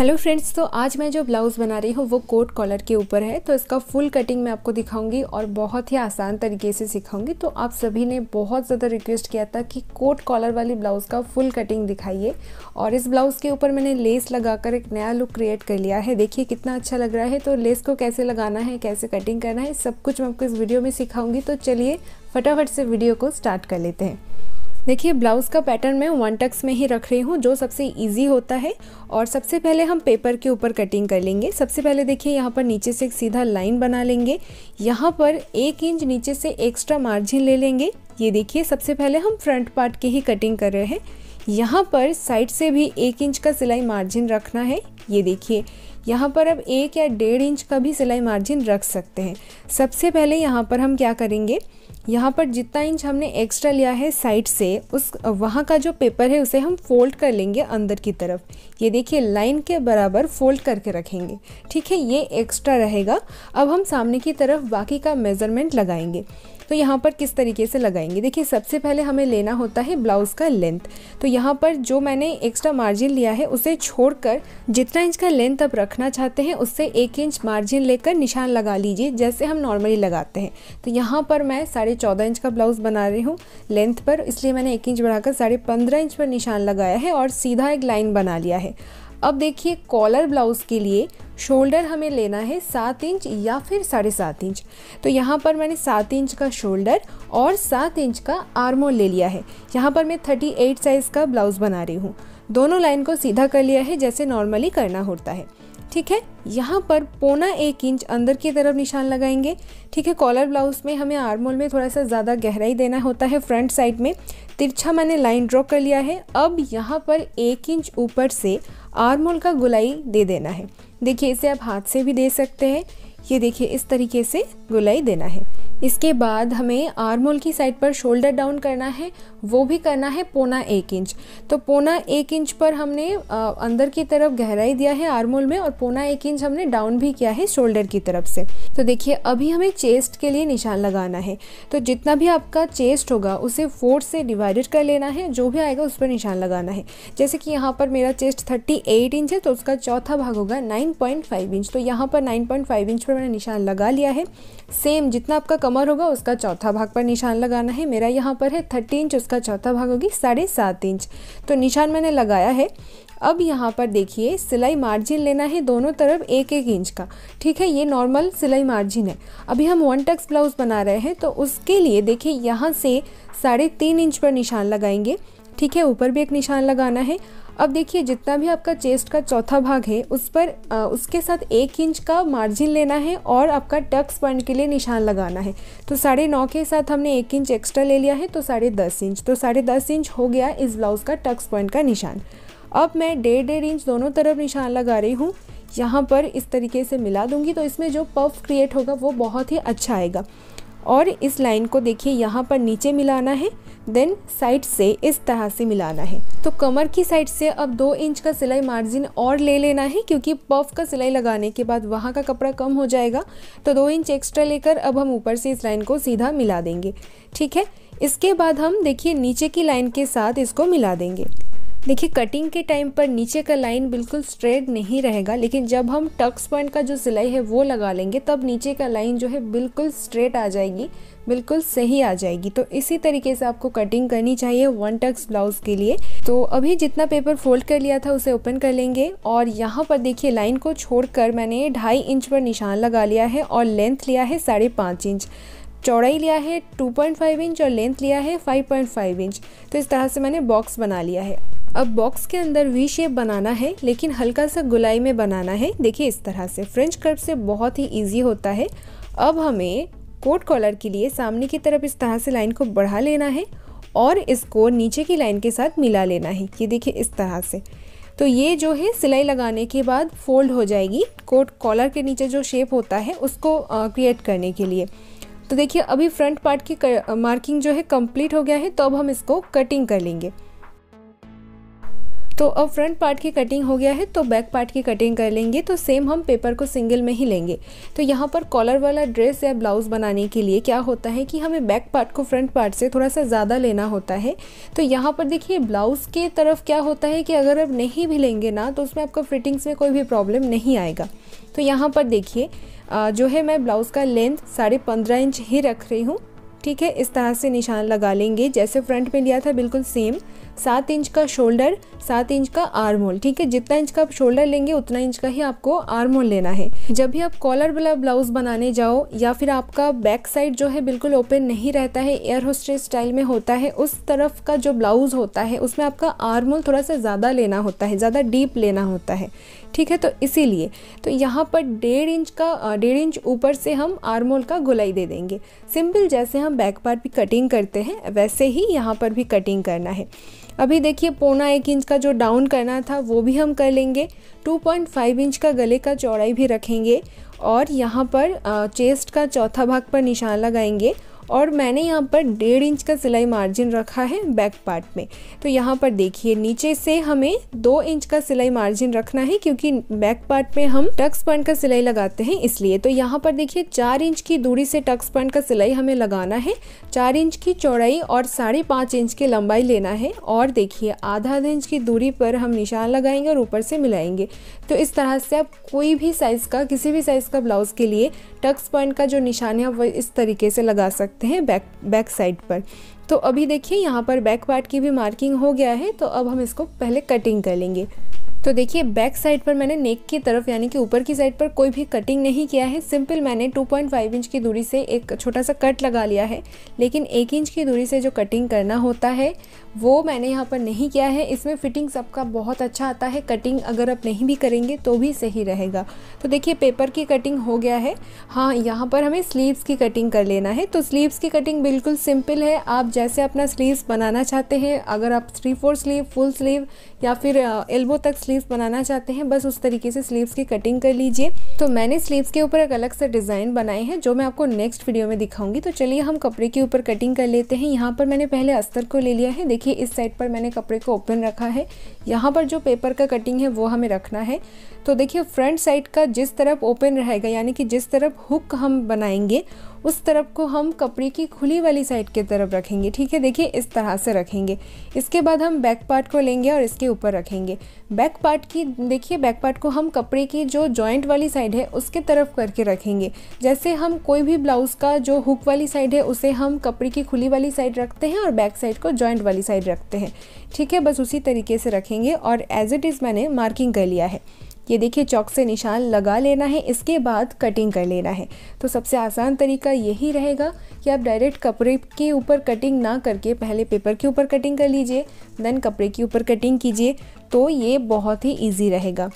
hello friends तो आज मैं जो ब्लाउज़ बना रही हूँ वो कोट कॉलर के ऊपर है तो इसका फुल कटिंग मैं आपको दिखाऊंगी और बहुत ही आसान तरीके से सिखाऊंगी तो आप सभी ने बहुत ज़्यादा रिक्वेस्ट किया था कि कोट कॉलर वाली ब्लाउज़ का फुल कटिंग दिखाइए और इस ब्लाउज़ के ऊपर मैंने लेस लगाकर एक नया लुक क्रिएट कर लिया है देखिए कितना अच्छा लग रहा है तो लेस को कैसे लगाना है कैसे कटिंग करना है सब कुछ मैं आपको इस वीडियो में सिखाऊँगी तो चलिए फटाफट से वीडियो को स्टार्ट कर लेते हैं देखिए ब्लाउज़ का पैटर्न मैं वन टक्स में ही रख रही हूँ जो सबसे इजी होता है और सबसे पहले हम पेपर के ऊपर कटिंग कर लेंगे सबसे पहले देखिए यहाँ पर नीचे से एक सीधा लाइन बना लेंगे यहाँ पर एक इंच नीचे से एक्स्ट्रा मार्जिन ले लेंगे ये देखिए सबसे पहले हम फ्रंट पार्ट की ही कटिंग कर रहे हैं यहाँ पर साइड से भी एक इंच का सिलाई मार्जिन रखना है ये देखिए यहाँ पर अब एक या डेढ़ इंच का भी सिलाई मार्जिन रख सकते हैं सबसे पहले यहाँ पर हम क्या करेंगे यहाँ पर जितना इंच हमने एक्स्ट्रा लिया है साइड से उस वहाँ का जो पेपर है उसे हम फोल्ड कर लेंगे अंदर की तरफ ये देखिए लाइन के बराबर फोल्ड करके रखेंगे ठीक है ये एक्स्ट्रा रहेगा अब हम सामने की तरफ बाकी का मेज़रमेंट लगाएंगे तो यहाँ पर किस तरीके से लगाएंगे देखिए सबसे पहले हमें लेना होता है ब्लाउज़ का लेंथ तो यहाँ पर जो मैंने एक्स्ट्रा मार्जिन लिया है उसे छोड़कर जितना इंच का लेंथ आप रखना चाहते हैं उससे एक इंच मार्जिन लेकर निशान लगा लीजिए जैसे हम नॉर्मली लगाते हैं तो यहाँ पर मैं साढ़े चौदह इंच का ब्लाउज़ बना रही हूँ लेंथ पर इसलिए मैंने एक इंच बढ़ाकर साढ़े पंद्रह इंच पर निशान लगाया है और सीधा एक लाइन बना लिया है अब देखिए कॉलर ब्लाउज़ के लिए शोल्डर हमें लेना है सात इंच या फिर साढ़े सात इंच तो यहाँ पर मैंने सात इंच का शोल्डर और सात इंच का आर्मोल ले लिया है यहाँ पर मैं थर्टी एट साइज़ का ब्लाउज़ बना रही हूँ दोनों लाइन को सीधा कर लिया है जैसे नॉर्मली करना होता है ठीक है यहाँ पर पौना एक इंच अंदर की तरफ निशान लगाएंगे ठीक है कॉलर ब्लाउज़ में हमें आर्मोल में थोड़ा सा ज़्यादा गहराई देना होता है फ्रंट साइड में तिरछा मैंने लाइन ड्रॉ कर लिया है अब यहाँ पर एक इंच ऊपर से आर्मोल का गुलाई दे देना है देखिए इसे आप हाथ से भी दे सकते हैं ये देखिए इस तरीके से गुलाई देना है इसके बाद हमें आर्मोल की साइड पर शोल्डर डाउन करना है वो भी करना है पौना एक इंच तो पौना एक इंच पर हमने अंदर की तरफ गहराई दिया है आर्मोल में और पौना एक इंच हमने डाउन भी किया है शोल्डर की तरफ से तो देखिए अभी हमें चेस्ट के लिए निशान लगाना है तो जितना भी आपका चेस्ट होगा उसे फोर से डिवाइडेड कर लेना है जो भी आएगा उस पर निशान लगाना है जैसे कि यहाँ पर मेरा चेस्ट थर्टी एट इंच है तो उसका चौथा भाग होगा नाइन पॉइंट फाइव इंच तो यहाँ पर नाइन पॉइंट फाइव इंच पर मैंने निशान लगा लिया है सेम जितना आपका कमर होगा उसका चौथा भाग पर निशान लगाना है मेरा यहाँ पर है थर्टी इंच उसका चौथा भाग होगी साढ़े सात इंच तो निशान मैंने लगाया है अब यहाँ पर देखिए सिलाई मार्जिन लेना है दोनों तरफ एक एक इंच का ठीक है ये नॉर्मल सिलाई मार्जिन है अभी हम वन टक्स ब्लाउज़ बना रहे हैं तो उसके लिए देखिए यहाँ से साढ़े तीन इंच पर निशान लगाएंगे ठीक है ऊपर भी एक निशान लगाना है अब देखिए जितना भी आपका चेस्ट का चौथा भाग है उस पर आ, उसके साथ एक इंच का मार्जिन लेना है और आपका टक्स पॉइंट के लिए निशान लगाना है तो साढ़े नौ के साथ हमने एक इंच एक्स्ट्रा ले लिया है तो साढ़े दस इंच तो साढ़े दस इंच हो गया इस ब्लाउज़ का टक्स पॉइंट का निशान अब मैं डेढ़ डेढ़ इंच दोनों तरफ निशान लगा रही हूँ यहाँ पर इस तरीके से मिला दूंगी तो इसमें जो पफ क्रिएट होगा वो बहुत ही अच्छा आएगा और इस लाइन को देखिए यहाँ पर नीचे मिलाना है देन साइड से इस तरह से मिलाना है तो कमर की साइड से अब दो इंच का सिलाई मार्जिन और ले लेना है क्योंकि पफ का सिलाई लगाने के बाद वहाँ का कपड़ा कम हो जाएगा तो दो इंच एक्स्ट्रा लेकर अब हम ऊपर से इस लाइन को सीधा मिला देंगे ठीक है इसके बाद हम देखिए नीचे की लाइन के साथ इसको मिला देंगे देखिए कटिंग के टाइम पर नीचे का लाइन बिल्कुल स्ट्रेट नहीं रहेगा लेकिन जब हम टक्स पॉइंट का जो सिलाई है वो लगा लेंगे तब नीचे का लाइन जो है बिल्कुल स्ट्रेट आ जाएगी बिल्कुल सही आ जाएगी तो इसी तरीके से आपको कटिंग करनी चाहिए वन टक्स ब्लाउज़ के लिए तो अभी जितना पेपर फोल्ड कर लिया था उसे ओपन कर लेंगे और यहाँ पर देखिए लाइन को छोड़कर मैंने ढाई इंच पर निशान लगा लिया है और लेंथ लिया है साढ़े पाँच इंच चौड़ाई लिया है 2.5 इंच और लेंथ लिया है 5.5 इंच तो इस तरह से मैंने बॉक्स बना लिया है अब बॉक्स के अंदर वी शेप बनाना है लेकिन हल्का सा गुलाई में बनाना है देखिए इस तरह से फ्रेंच कर्व से बहुत ही ईजी होता है अब हमें कोट कॉलर के लिए सामने की तरफ इस तरह से लाइन को बढ़ा लेना है और इसको नीचे की लाइन के साथ मिला लेना है ये देखिए इस तरह से तो ये जो है सिलाई लगाने के बाद फोल्ड हो जाएगी कोट कॉलर के नीचे जो शेप होता है उसको क्रिएट करने के लिए तो देखिए अभी फ्रंट पार्ट की कर, मार्किंग जो है कंप्लीट हो गया है तो अब हम इसको कटिंग कर लेंगे तो अब फ्रंट पार्ट की कटिंग हो गया है तो बैक पार्ट की कटिंग कर लेंगे तो सेम हम पेपर को सिंगल में ही लेंगे तो यहाँ पर कॉलर वाला ड्रेस या ब्लाउज़ बनाने के लिए क्या होता है कि हमें बैक पार्ट को फ्रंट पार्ट से थोड़ा सा ज़्यादा लेना होता है तो यहाँ पर देखिए ब्लाउज़ के तरफ क्या होता है कि अगर आप नहीं भी लेंगे ना तो उसमें आपको फिटिंग्स में कोई भी प्रॉब्लम नहीं आएगा तो यहाँ पर देखिए जो है मैं ब्लाउज़ का लेंथ साढ़े पंद्रह इंच ही रख रही हूँ ठीक है इस तरह से निशान लगा लेंगे जैसे फ्रंट में लिया था बिल्कुल सेम सात इंच का शोल्डर सात इंच का आर्म होल ठीक है जितना इंच का आप शोल्डर लेंगे उतना इंच का ही आपको आर्म होल लेना है जब भी आप कॉलर वाला ब्लाउज बनाने जाओ या फिर आपका बैक साइड जो है बिल्कुल ओपन नहीं रहता है एयर होस्टेज स्टाइल में होता है उस तरफ का जो ब्लाउज होता है उसमें आपका आर्म होल थोड़ा सा ज़्यादा लेना होता है ज़्यादा डीप लेना होता है ठीक है तो इसीलिए तो यहाँ पर डेढ़ इंच का डेढ़ इंच ऊपर से हम आर्मोल का गोलाई दे देंगे सिंपल जैसे हम बैक पार्ट भी कटिंग करते हैं वैसे ही यहाँ पर भी कटिंग करना है अभी देखिए पौना एक इंच का जो डाउन करना था वो भी हम कर लेंगे 2.5 इंच का गले का चौड़ाई भी रखेंगे और यहाँ पर चेस्ट का चौथा भाग पर निशान लगाएंगे और मैंने यहाँ पर डेढ़ इंच का सिलाई मार्जिन रखा है बैक पार्ट में तो यहाँ पर देखिए नीचे से हमें दो इंच का सिलाई मार्जिन रखना है क्योंकि बैक पार्ट में हम टक्स पॉइंट का सिलाई लगाते हैं इसलिए तो यहाँ पर देखिए चार इंच की दूरी से टक्स पॉइंट का सिलाई हमें लगाना है चार इंच की चौड़ाई और साढ़े पाँच इंच की लंबाई लेना है और देखिए आधा आधा इंच की दूरी पर हम निशान लगाएंगे और ऊपर से मिलाएंगे तो इस तरह से आप कोई भी साइज़ का किसी भी साइज़ का ब्लाउज़ के लिए टक्स पॉइंट का जो निशान है वो इस तरीके से लगा सकते हैं बैक बैक साइड पर तो अभी देखिए यहाँ पर बैक पार्ट की भी मार्किंग हो गया है तो अब हम इसको पहले कटिंग कर लेंगे तो देखिए बैक साइड पर मैंने नेक की तरफ यानी कि ऊपर की साइड पर कोई भी कटिंग नहीं किया है सिंपल मैंने 2.5 इंच की दूरी से एक छोटा सा कट लगा लिया है लेकिन एक इंच की दूरी से जो कटिंग करना होता है वो मैंने यहाँ पर नहीं किया है इसमें फिटिंग सबका बहुत अच्छा आता है कटिंग अगर आप नहीं भी करेंगे तो भी सही रहेगा तो देखिए पेपर की कटिंग हो गया है हाँ यहाँ पर हमें स्लीव्स की कटिंग कर लेना है तो स्लीव्स की कटिंग बिल्कुल सिंपल है आप जैसे अपना स्लीव्स बनाना चाहते हैं अगर आप three four sleeve full sleeve या फिर एल्बो तक स्लीव्स बनाना चाहते हैं बस उस तरीके से स्लीव्स की कटिंग कर लीजिए तो मैंने स्लीव्स के ऊपर एक अलग से डिज़ाइन बनाए हैं जो मैं आपको नेक्स्ट वीडियो में दिखाऊंगी तो चलिए हम कपड़े के ऊपर कटिंग कर लेते हैं यहाँ पर मैंने पहले अस्तर को ले लिया है देखिए इस साइड पर मैंने कपड़े को ओपन रखा है यहाँ पर जो पेपर का कटिंग है वो हमें रखना है तो देखिए फ्रंट साइड का जिस तरफ ओपन रहेगा यानी कि जिस तरफ हुक हम बनाएंगे उस तरफ को हम कपड़े की खुली वाली साइड की तरफ रखेंगे ठीक है देखिए इस तरह से रखेंगे इसके बाद हम बैक पार्ट को लेंगे और इसके ऊपर रखेंगे बैक पार्ट की देखिए बैक पार्ट को हम कपड़े की जो जॉइंट वाली साइड है उसके तरफ करके रखेंगे जैसे हम कोई भी ब्लाउज़ का जो हुक वाली साइड है उसे हम कपड़े की खुली वाली साइड रखते हैं और बैक साइड को जॉइंट वाली साइड रखते हैं ठीक है बस उसी तरीके से रखेंगे और एज इट इज़ मैंने मार्किंग कर लिया है ये देखिए चौक से निशान लगा लेना है इसके बाद कटिंग कर लेना है तो सबसे आसान तरीका यही रहेगा कि आप डायरेक्ट कपड़े के ऊपर कटिंग ना करके पहले पेपर के ऊपर कटिंग कर लीजिए देन कपड़े के ऊपर कटिंग कीजिए तो ये बहुत ही ईजी रहेगा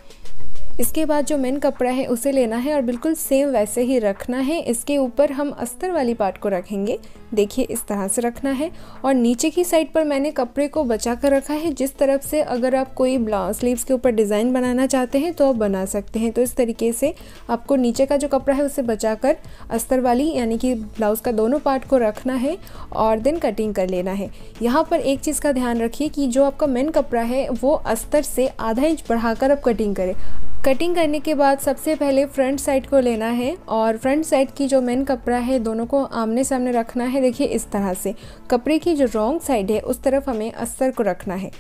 इसके बाद जो मेन कपड़ा है उसे लेना है और बिल्कुल सेम वैसे ही रखना है इसके ऊपर हम अस्तर वाली पार्ट को रखेंगे देखिए इस तरह से रखना है और नीचे की साइड पर मैंने कपड़े को बचा कर रखा है जिस तरफ से अगर आप कोई ब्लाउज स्लीव्स के ऊपर डिज़ाइन बनाना चाहते हैं तो आप बना सकते हैं तो इस तरीके से आपको नीचे का जो कपड़ा है उसे बचा कर अस्तर वाली यानी कि ब्लाउज़ का दोनों पार्ट को रखना है और देन कटिंग कर लेना है यहाँ पर एक चीज़ का ध्यान रखिए कि जो आपका मेन कपड़ा है वो अस्तर से आधा इंच बढ़ाकर आप कटिंग करें कटिंग करने के बाद सबसे पहले फ्रंट साइड को लेना है और फ्रंट साइड की जो मेन कपड़ा है दोनों को आमने सामने रखना है देखिए इस तरह से कपड़े की जो रॉन्ग साइड है उस तरफ हमें अस्तर को रखना है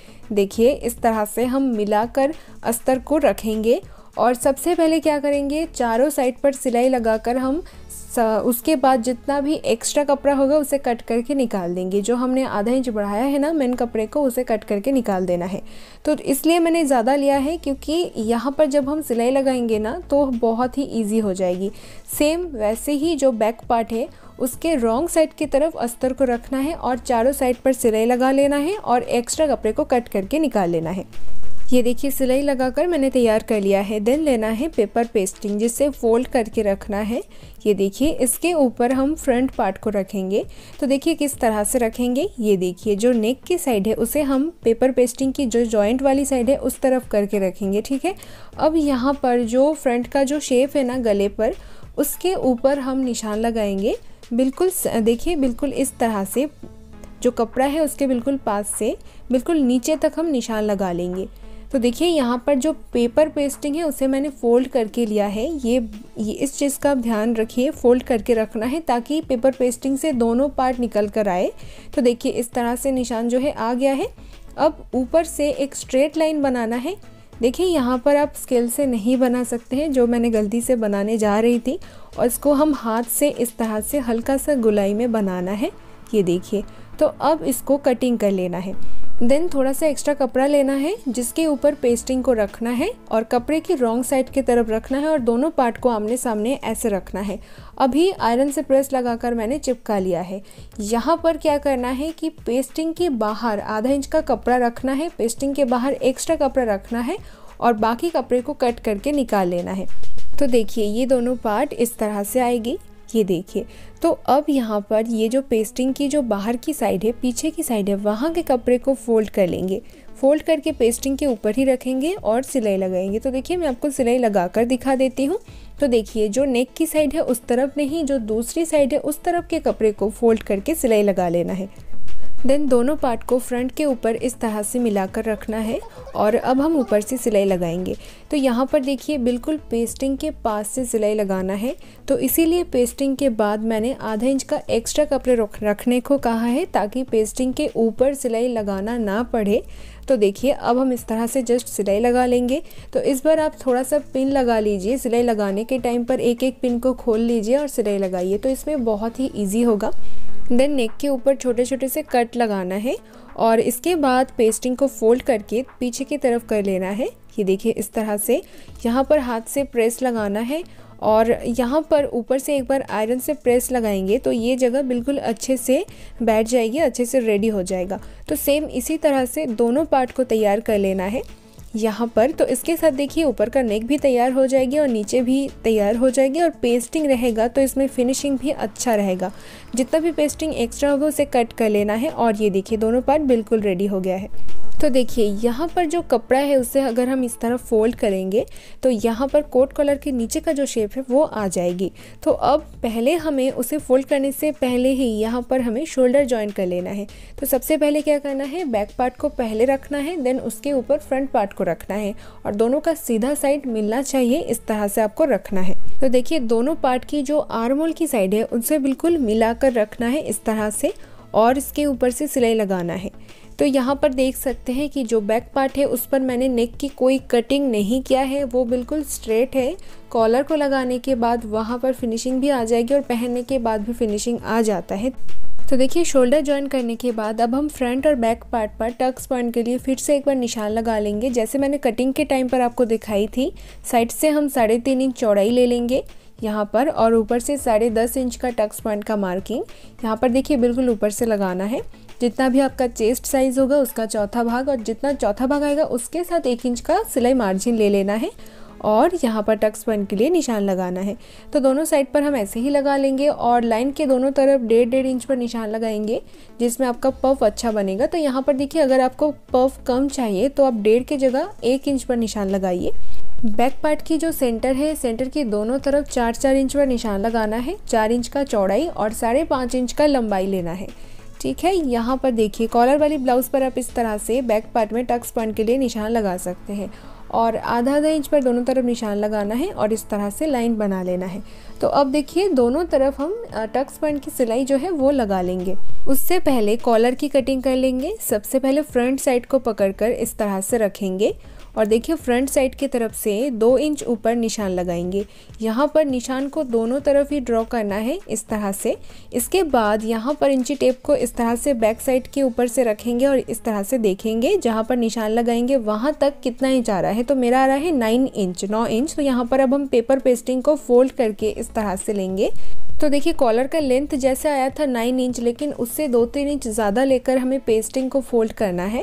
देखिए इस तरह से हम मिलाकर अस्तर को रखेंगे और सबसे पहले क्या करेंगे चारों साइड पर सिलाई लगाकर हम उसके बाद जितना भी एक्स्ट्रा कपड़ा होगा उसे कट करके निकाल देंगे जो हमने आधा इंच बढ़ाया है ना मेन कपड़े को उसे कट करके निकाल देना है तो इसलिए मैंने ज़्यादा लिया है क्योंकि यहाँ पर जब हम सिलाई लगाएंगे ना तो बहुत ही ईजी हो जाएगी सेम वैसे ही जो बैक पार्ट है उसके रॉन्ग साइड की तरफ अस्तर को रखना है और चारों साइड पर सिलाई लगा लेना है और एक्स्ट्रा कपड़े को कट करके निकाल लेना है ये देखिए सिलाई लगाकर मैंने तैयार कर लिया है देन लेना है पेपर पेस्टिंग जिसे फोल्ड करके रखना है ये देखिए इसके ऊपर हम फ्रंट पार्ट को रखेंगे तो देखिए किस तरह से रखेंगे ये देखिए जो नेक की साइड है उसे हम पेपर पेस्टिंग की जो जॉइंट वाली साइड है उस तरफ करके रखेंगे ठीक है अब यहाँ पर जो फ्रंट का जो शेप है ना गले पर उसके ऊपर हम निशान लगाएंगे बिल्कुल देखिए बिल्कुल इस तरह से जो कपड़ा है उसके बिल्कुल पास से बिल्कुल नीचे तक हम निशान लगा लेंगे तो देखिए यहाँ पर जो पेपर पेस्टिंग है उसे मैंने फ़ोल्ड करके लिया है ये, ये इस चीज़ का ध्यान रखिए फ़ोल्ड करके रखना है ताकि पेपर पेस्टिंग से दोनों पार्ट निकल कर आए तो देखिए इस तरह से निशान जो है आ गया है अब ऊपर से एक स्ट्रेट लाइन बनाना है देखिए यहाँ पर आप स्केल से नहीं बना सकते हैं जो मैंने गलती से बनाने जा रही थी और इसको हम हाथ से इस तरह से हल्का सा गुलाई में बनाना है ये देखिए तो अब इसको कटिंग कर लेना है देन थोड़ा सा एक्स्ट्रा कपड़ा लेना है जिसके ऊपर पेस्टिंग को रखना है और कपड़े की रॉन्ग साइड की तरफ रखना है और दोनों पार्ट को आमने सामने ऐसे रखना है अभी आयरन से प्रेस लगाकर मैंने चिपका लिया है यहाँ पर क्या करना है कि पेस्टिंग के बाहर आधा इंच का कपड़ा रखना है पेस्टिंग के बाहर एक्स्ट्रा कपड़ा रखना है और बाकी कपड़े को कट करके निकाल लेना है तो देखिए ये दोनों पार्ट इस तरह से आएगी ये देखिए तो अब यहाँ पर ये जो पेस्टिंग की जो बाहर की साइड है पीछे की साइड है वहाँ के कपड़े को फोल्ड कर लेंगे फोल्ड करके पेस्टिंग के ऊपर ही रखेंगे और सिलाई लगाएंगे तो देखिए मैं आपको सिलाई लगा कर दिखा देती हूँ तो देखिए जो नेक की साइड है उस तरफ नहीं जो दूसरी साइड है उस तरफ के कपड़े को फोल्ड करके सिलाई लगा लेना है देन दोनों पार्ट को फ्रंट के ऊपर इस तरह से मिलाकर रखना है और अब हम ऊपर से सिलाई लगाएंगे तो यहाँ पर देखिए बिल्कुल पेस्टिंग के पास से सिलाई लगाना है तो इसीलिए पेस्टिंग के बाद मैंने आधा इंच का एक्स्ट्रा कपड़े रखने को कहा है ताकि पेस्टिंग के ऊपर सिलाई लगाना ना पड़े तो देखिए अब हम इस तरह से जस्ट सिलाई लगा लेंगे तो इस बार आप थोड़ा सा पिन लगा लीजिए सिलाई लगाने के टाइम पर एक एक पिन को खोल लीजिए और सिलाई लगाइए तो इसमें बहुत ही ईजी होगा देन नेक के ऊपर छोटे छोटे से कट लगाना है और इसके बाद पेस्टिंग को फोल्ड करके पीछे की तरफ कर लेना है ये देखिए इस तरह से यहाँ पर हाथ से प्रेस लगाना है और यहाँ पर ऊपर से एक बार आयरन से प्रेस लगाएंगे तो ये जगह बिल्कुल अच्छे से बैठ जाएगी अच्छे से रेडी हो जाएगा तो सेम इसी तरह से दोनों पार्ट को तैयार कर लेना है यहाँ पर तो इसके साथ देखिए ऊपर का नेक भी तैयार हो जाएगी और नीचे भी तैयार हो जाएगी और पेस्टिंग रहेगा तो इसमें फिनिशिंग भी अच्छा रहेगा जितना भी पेस्टिंग एक्स्ट्रा होगा उसे कट कर लेना है और ये देखिए दोनों पार्ट बिल्कुल रेडी हो गया है तो देखिए यहाँ पर जो कपड़ा है उसे अगर हम इस तरह फोल्ड करेंगे तो यहाँ पर कोट कलर के नीचे का जो शेप है वो आ जाएगी तो अब पहले हमें उसे फोल्ड करने से पहले ही यहाँ पर हमें शोल्डर ज्वाइन कर लेना है तो सबसे पहले क्या करना है बैक पार्ट को पहले रखना है देन उसके ऊपर फ्रंट पार्ट को रखना है और दोनों का सीधा साइड मिलना चाहिए इस तरह से आपको रखना है तो देखिए दोनों पार्ट की जो आर्मोल की साइड है उनसे बिल्कुल मिलाकर रखना है इस तरह से और इसके ऊपर से सिलाई लगाना है तो यहाँ पर देख सकते हैं कि जो बैक पार्ट है उस पर मैंने नेक की कोई कटिंग नहीं किया है वो बिल्कुल स्ट्रेट है कॉलर को लगाने के बाद वहाँ पर फिनिशिंग भी आ जाएगी और पहनने के बाद भी फिनिशिंग आ जाता है तो देखिए शोल्डर ज्वाइन करने के बाद अब हम फ्रंट और बैक पार्ट पर टक्स पॉइंट के लिए फिर से एक बार निशान लगा लेंगे जैसे मैंने कटिंग के टाइम पर आपको दिखाई थी साइड से हम साढ़े तीन इंच चौड़ाई ले लेंगे यहाँ पर और ऊपर से साढ़े दस इंच का टक्स पॉइंट का मार्किंग यहाँ पर देखिए बिल्कुल ऊपर से लगाना है जितना भी आपका चेस्ट साइज़ होगा उसका चौथा भाग और जितना चौथा भाग आएगा उसके साथ एक इंच का सिलाई मार्जिन ले लेना है और यहाँ पर टक्स वन के लिए निशान लगाना है तो दोनों साइड पर हम ऐसे ही लगा लेंगे और लाइन के दोनों तरफ डेढ़ डेढ़ इंच पर निशान लगाएंगे जिसमें आपका पफ अच्छा बनेगा तो यहाँ पर देखिए अगर आपको पफ कम चाहिए तो आप डेढ़ के जगह एक इंच पर निशान लगाइए बैक पार्ट की जो सेंटर है सेंटर की दोनों तरफ चार चार इंच पर निशान लगाना है चार इंच का चौड़ाई और साढ़े पाँच इंच का लंबाई लेना है ठीक है यहाँ पर देखिए कॉलर वाली ब्लाउज़ पर आप इस तरह से बैक पार्ट में टक्स पॉइंट के लिए निशान लगा सकते हैं और आधा आधा इंच पर दोनों तरफ निशान लगाना है और इस तरह से लाइन बना लेना है तो अब देखिए दोनों तरफ हम टक्स पॉइंट की सिलाई जो है वो लगा लेंगे उससे पहले कॉलर की कटिंग कर लेंगे सबसे पहले फ्रंट साइड को पकड़कर इस तरह से रखेंगे और देखिए फ्रंट साइड की तरफ से दो इंच ऊपर निशान लगाएंगे यहाँ पर निशान को दोनों तरफ ही ड्रॉ करना है इस तरह से इसके बाद यहाँ पर इंची टेप को इस तरह से बैक साइड के ऊपर से रखेंगे और इस तरह से देखेंगे जहाँ पर निशान लगाएंगे वहाँ तक कितना इंच आ रहा है तो मेरा आ रहा है नाइन इंच नौ इंच तो यहाँ पर अब हम पेपर पेस्टिंग को फोल्ड करके इस तरह से लेंगे तो देखिए कॉलर का लेंथ जैसे आया था नाइन इंच लेकिन उससे दो तीन इंच ज़्यादा लेकर हमें पेस्टिंग को फोल्ड करना है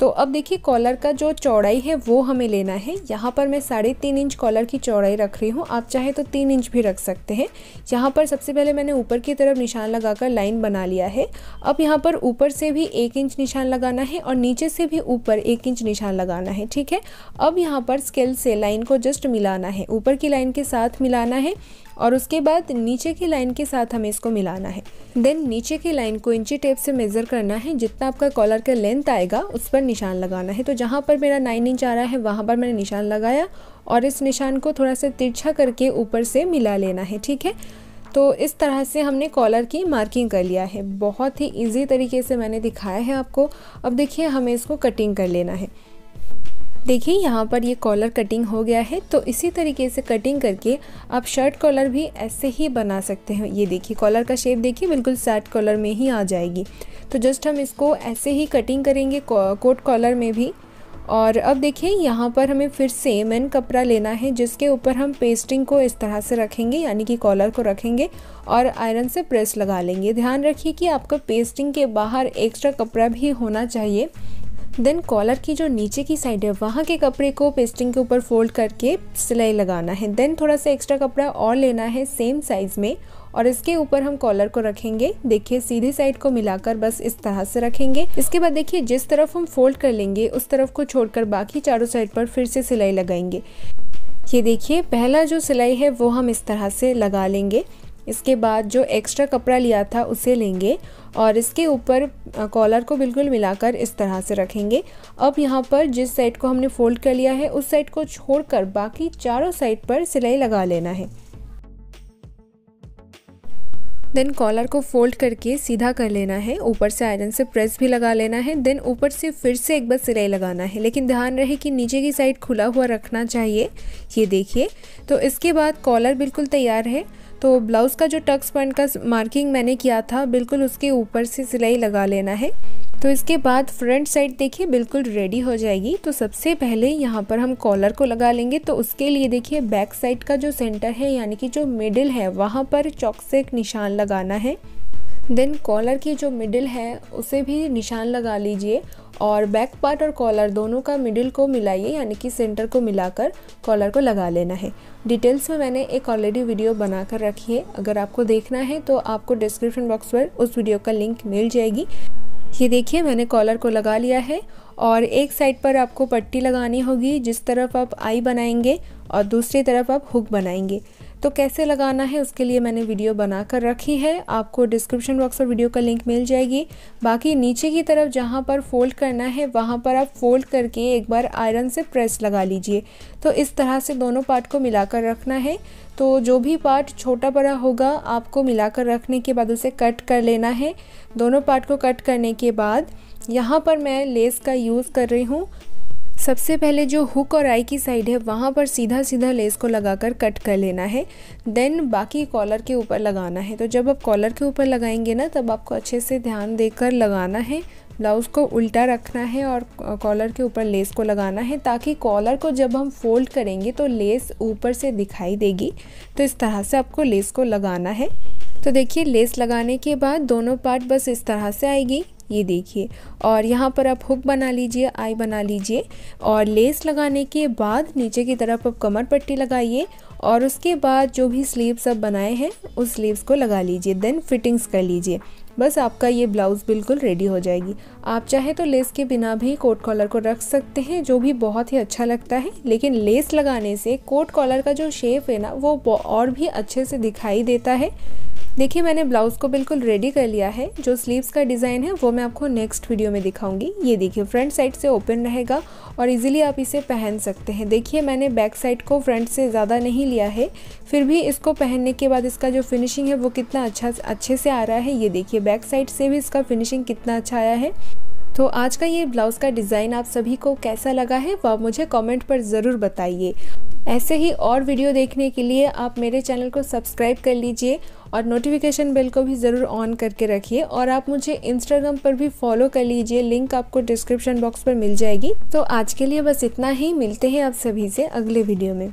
तो अब देखिए कॉलर का जो चौड़ाई है वो हमें लेना है यहाँ पर मैं साढ़े तीन इंच कॉलर की चौड़ाई रख रही हूँ आप चाहे तो तीन इंच भी रख सकते हैं यहाँ पर सबसे पहले मैंने ऊपर की तरफ निशान लगाकर लाइन बना लिया है अब यहाँ पर ऊपर से भी एक इंच निशान लगाना है और नीचे से भी ऊपर एक इंच निशान लगाना है ठीक है अब यहाँ पर स्केल से लाइन को जस्ट मिलाना है ऊपर की लाइन के साथ मिलाना है और उसके बाद नीचे की लाइन के साथ हमें इसको मिलाना है देन नीचे की लाइन को इंची टेप से मेज़र करना है जितना आपका कॉलर का लेंथ आएगा उस पर निशान लगाना है तो जहाँ पर मेरा नाइन इंच आ रहा है वहाँ पर मैंने निशान लगाया और इस निशान को थोड़ा सा तिरछा करके ऊपर से मिला लेना है ठीक है तो इस तरह से हमने कॉलर की मार्किंग कर लिया है बहुत ही इजी तरीके से मैंने दिखाया है आपको अब देखिए हमें इसको कटिंग कर लेना है देखिए यहाँ पर ये कॉलर कटिंग हो गया है तो इसी तरीके से कटिंग करके आप शर्ट कॉलर भी ऐसे ही बना सकते हैं ये देखिए कॉलर का शेप देखिए बिल्कुल शर्ट कॉलर में ही आ जाएगी तो जस्ट हम इसको ऐसे ही कटिंग करेंगे कोट कॉलर में भी और अब देखिए यहाँ पर हमें फिर से मैन कपड़ा लेना है जिसके ऊपर हम पेस्टिंग को इस तरह से रखेंगे यानी कि कॉलर को रखेंगे और आयरन से प्रेस लगा लेंगे ध्यान रखिए कि आपका पेस्टिंग के बाहर एक्स्ट्रा कपड़ा भी होना चाहिए देन कॉलर की जो नीचे की साइड है वहाँ के कपड़े को पेस्टिंग के ऊपर फोल्ड करके सिलाई लगाना है देन थोड़ा सा एक्स्ट्रा कपड़ा और लेना है सेम साइज़ में और इसके ऊपर हम कॉलर को रखेंगे देखिए सीधे साइड को मिलाकर बस इस तरह से रखेंगे इसके बाद देखिए जिस तरफ हम फोल्ड कर लेंगे उस तरफ को छोड़कर बाकी चारों साइड पर फिर से सिलाई लगाएंगे ये देखिए पहला जो सिलाई है वो हम इस तरह से लगा लेंगे इसके बाद जो एक्स्ट्रा कपड़ा लिया था उसे लेंगे और इसके ऊपर कॉलर को बिल्कुल मिलाकर इस तरह से रखेंगे अब यहाँ पर जिस साइड को हमने फोल्ड कर लिया है उस साइड को छोड़कर बाकी चारों साइड पर सिलाई लगा लेना है देन कॉलर को फोल्ड करके सीधा कर लेना है ऊपर से आयरन से प्रेस भी लगा लेना है देन ऊपर से फिर से एक बार सिलाई लगाना है लेकिन ध्यान रहे कि नीचे की साइड खुला हुआ रखना चाहिए ये देखिए तो इसके बाद कॉलर बिल्कुल तैयार है तो ब्लाउज़ का जो टक्स पॉइंट का मार्किंग मैंने किया था बिल्कुल उसके ऊपर से सिलाई लगा लेना है तो इसके बाद फ्रंट साइड देखिए बिल्कुल रेडी हो जाएगी तो सबसे पहले यहाँ पर हम कॉलर को लगा लेंगे तो उसके लिए देखिए बैक साइड का जो सेंटर है यानी कि जो मिडिल है वहाँ पर चौक से एक निशान लगाना है देन कॉलर की जो मिडिल है उसे भी निशान लगा लीजिए और बैक पार्ट और कॉलर दोनों का मिडिल को मिलाइए यानी कि सेंटर को मिलाकर कॉलर को लगा लेना है डिटेल्स में मैंने एक ऑलरेडी वीडियो बनाकर रखी है अगर आपको देखना है तो आपको डिस्क्रिप्शन बॉक्स पर उस वीडियो का लिंक मिल जाएगी ये देखिए मैंने कॉलर को लगा लिया है और एक साइड पर आपको पट्टी लगानी होगी जिस तरफ आप आई बनाएंगे और दूसरी तरफ आप हुक बनाएंगे तो कैसे लगाना है उसके लिए मैंने वीडियो बना कर रखी है आपको डिस्क्रिप्शन बॉक्स पर वीडियो का लिंक मिल जाएगी बाकी नीचे की तरफ जहाँ पर फोल्ड करना है वहाँ पर आप फोल्ड करके एक बार आयरन से प्रेस लगा लीजिए तो इस तरह से दोनों पार्ट को मिलाकर रखना है तो जो भी पार्ट छोटा बड़ा होगा आपको मिलाकर रखने के बाद उसे कट कर लेना है दोनों पार्ट को कट करने के बाद यहाँ पर मैं लेस का यूज़ कर रही हूँ सबसे पहले जो हुक और आई की साइड है वहाँ पर सीधा सीधा लेस को लगाकर कट कर लेना है देन बाकी कॉलर के ऊपर लगाना है तो जब आप कॉलर के ऊपर लगाएंगे ना तब आपको अच्छे से ध्यान देकर लगाना है ब्लाउज़ को उल्टा रखना है और कॉलर के ऊपर लेस को लगाना है ताकि कॉलर को जब हम फोल्ड करेंगे तो लेस ऊपर से दिखाई देगी तो इस तरह से आपको लेस को लगाना है तो देखिए लेस लगाने के बाद दोनों पार्ट बस इस तरह से आएगी ये देखिए और यहाँ पर आप हुक बना लीजिए आई बना लीजिए और लेस लगाने के बाद नीचे की तरफ आप कमर पट्टी लगाइए और उसके बाद जो भी स्लीव्स आप बनाए हैं उस स्लीव्स को लगा लीजिए देन फिटिंग्स कर लीजिए बस आपका ये ब्लाउज़ बिल्कुल रेडी हो जाएगी आप चाहे तो लेस के बिना भी कोट कॉलर को रख सकते हैं जो भी बहुत ही अच्छा लगता है लेकिन लेस लगाने से कोट कॉलर का जो शेप है ना वो और भी अच्छे से दिखाई देता है देखिए मैंने ब्लाउज़ को बिल्कुल रेडी कर लिया है जो स्लीव्स का डिज़ाइन है वो मैं आपको नेक्स्ट वीडियो में दिखाऊंगी ये देखिए फ्रंट साइड से ओपन रहेगा और इजीली आप इसे पहन सकते हैं देखिए मैंने बैक साइड को फ्रंट से ज़्यादा नहीं लिया है फिर भी इसको पहनने के बाद इसका जो फिनिशिंग है वो कितना अच्छा अच्छे से आ रहा है ये देखिए बैक साइड से भी इसका फिनिशिंग कितना अच्छा आया है तो आज का ये ब्लाउज़ का डिज़ाइन आप सभी को कैसा लगा है वह मुझे कमेंट पर ज़रूर बताइए ऐसे ही और वीडियो देखने के लिए आप मेरे चैनल को सब्सक्राइब कर लीजिए और नोटिफिकेशन बेल को भी ज़रूर ऑन करके रखिए और आप मुझे इंस्टाग्राम पर भी फॉलो कर लीजिए लिंक आपको डिस्क्रिप्शन बॉक्स पर मिल जाएगी तो आज के लिए बस इतना ही मिलते हैं आप सभी से अगले वीडियो में